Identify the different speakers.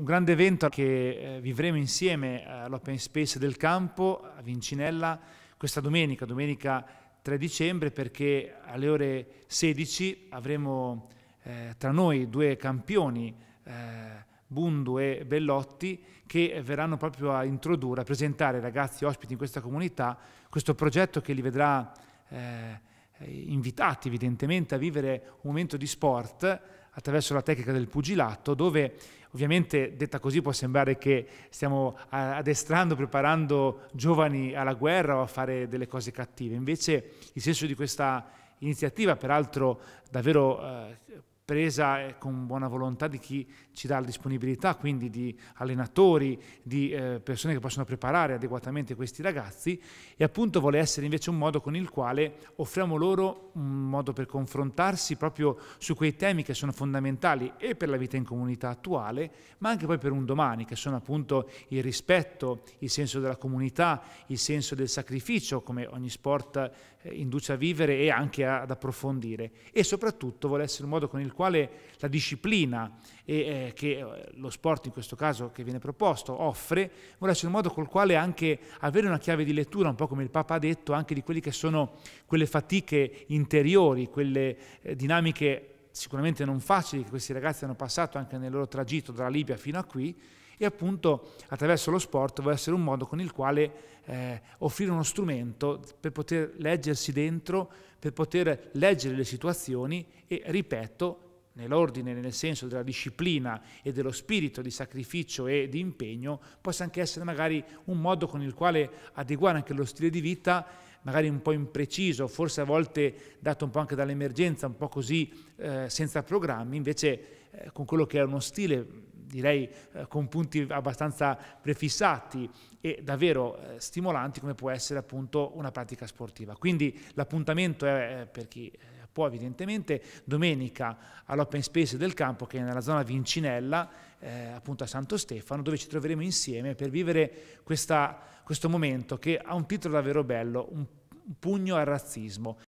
Speaker 1: Un grande evento che eh, vivremo insieme eh, all'Open Space del Campo a Vincinella questa domenica, domenica 3 dicembre, perché alle ore 16 avremo eh, tra noi due campioni, eh, Bundu e Bellotti, che verranno proprio a introdurre, a presentare ai ragazzi ospiti in questa comunità questo progetto che li vedrà eh, invitati evidentemente a vivere un momento di sport attraverso la tecnica del pugilato, dove ovviamente detta così può sembrare che stiamo addestrando, preparando giovani alla guerra o a fare delle cose cattive. Invece il senso di questa iniziativa, peraltro davvero eh, presa eh, con buona volontà di chi ci dà la disponibilità, quindi di allenatori, di eh, persone che possono preparare adeguatamente questi ragazzi e appunto vuole essere invece un modo con il quale offriamo loro un modo per confrontarsi proprio su quei temi che sono fondamentali e per la vita in comunità attuale, ma anche poi per un domani, che sono appunto il rispetto, il senso della comunità, il senso del sacrificio, come ogni sport eh, induce a vivere e anche ad approfondire e soprattutto vuole essere un modo con il quale quale la disciplina e, eh, che eh, lo sport in questo caso che viene proposto offre, vuole essere un modo col quale anche avere una chiave di lettura, un po' come il Papa ha detto, anche di quelle che sono quelle fatiche interiori, quelle eh, dinamiche sicuramente non facili che questi ragazzi hanno passato anche nel loro tragitto dalla Libia fino a qui e appunto attraverso lo sport vuole essere un modo con il quale eh, offrire uno strumento per poter leggersi dentro, per poter leggere le situazioni e, ripeto, nell'ordine, nel senso della disciplina e dello spirito di sacrificio e di impegno, possa anche essere magari un modo con il quale adeguare anche lo stile di vita, magari un po' impreciso, forse a volte dato un po' anche dall'emergenza, un po' così eh, senza programmi, invece eh, con quello che è uno stile direi eh, con punti abbastanza prefissati e davvero eh, stimolanti come può essere appunto una pratica sportiva. Quindi l'appuntamento è eh, per chi eh, poi evidentemente domenica all'open space del campo che è nella zona Vincinella, eh, appunto a Santo Stefano, dove ci troveremo insieme per vivere questa, questo momento che ha un titolo davvero bello, un pugno al razzismo.